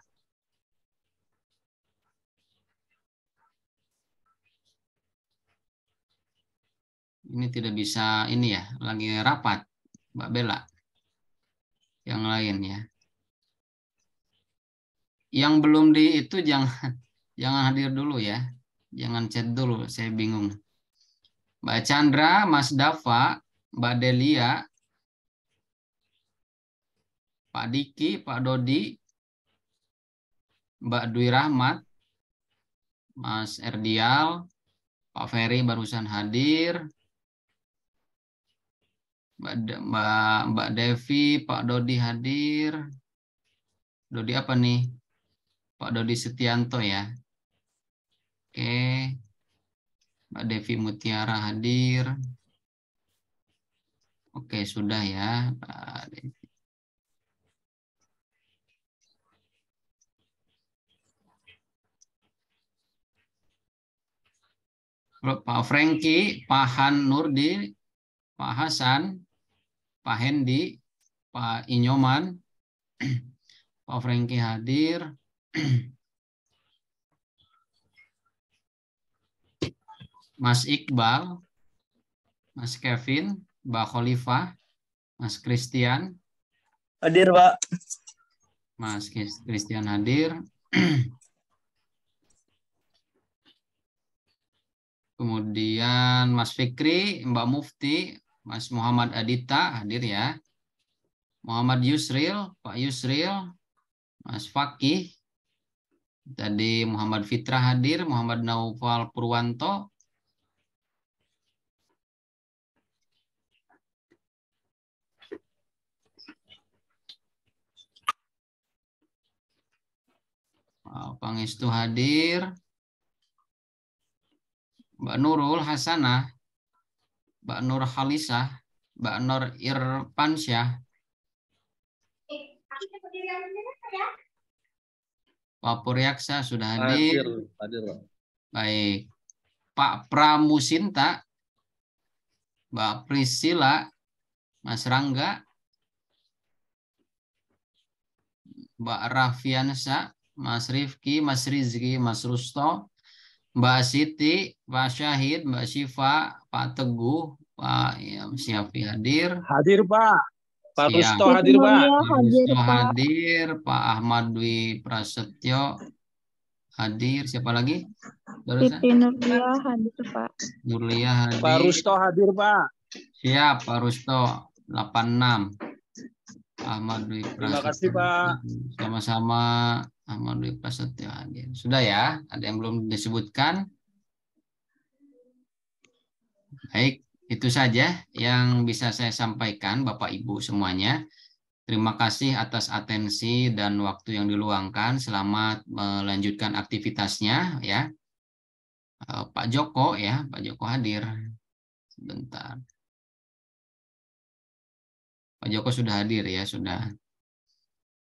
Ini tidak bisa ini ya, lagi rapat Mbak Bella. Yang lain ya. Yang belum di itu jangan jangan hadir dulu ya. Jangan chat dulu, saya bingung. Mbak Chandra, Mas Dafa, Mbak Delia, Pak Diki, Pak Dodi, Mbak Dwi Rahmat, Mas Erdial, Pak Ferry barusan hadir, Mbak, De Mbak, Mbak Devi, Pak Dodi hadir. Dodi apa nih? Pak Dodi Setianto ya. Oke. Mbak Devi Mutiara hadir. Oke, sudah ya. Pak Franky, Pak Han Nurdi, Pak Hasan, Pak Hendi, Pak Inyoman, Pak Franky hadir. Mas Iqbal, Mas Kevin, Mbak Khalifa, Mas Christian. Hadir, Pak. Mas Christian hadir. Kemudian Mas Fikri, Mbak Mufti, Mas Muhammad Adita hadir ya. Muhammad Yusril, Pak Yusril, Mas Fakih. Tadi Muhammad Fitra hadir, Muhammad Naufal Purwanto, Pangestu hadir. Mbak Nurul Hasanah, Mbak Nur Halisah, Mbak Nur Irpansyah. Pak Puryaksa sudah hadir. hadir, hadir. Baik. Pak Pramusinta, Mbak Priscila, Mas Rangga, Mbak Rafiansa, Mas Rifki, Mas Rizki, Mas Rusto, Mbak Siti, Pak Syahid, Mbak Syifa, Pak Teguh, Pak ya, Syafi hadir. Hadir Pak. Pak Siap. Rusto hadir Pak. Rusto hadir, Pak Ahmad Dwi Prasetyo hadir. Siapa lagi? Siti Nurlia hadir Pak. Nurlia hadir. Pak Rusto hadir Pak. Siap Pak Rusto 86. Ahmad Dwi Prasetyo. Terima kasih Pak. Sama-sama. Ahmad Dwi Prasetyo hadir. Sudah ya, ada yang belum disebutkan? Baik, itu saja yang bisa saya sampaikan Bapak Ibu semuanya. Terima kasih atas atensi dan waktu yang diluangkan. Selamat melanjutkan aktivitasnya ya. Eh, Pak Joko ya, Pak Joko hadir. Sebentar. Pak Joko sudah hadir ya, sudah.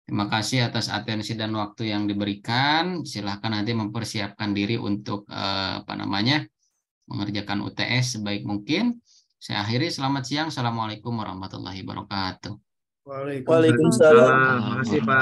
Terima kasih atas atensi dan waktu yang diberikan. Silahkan nanti mempersiapkan diri untuk eh, apa namanya mengerjakan UTS sebaik mungkin. Saya akhiri selamat siang. Assalamualaikum warahmatullahi wabarakatuh. Waalaikumsalam. Waalaikumsalam. Terima kasih Pak.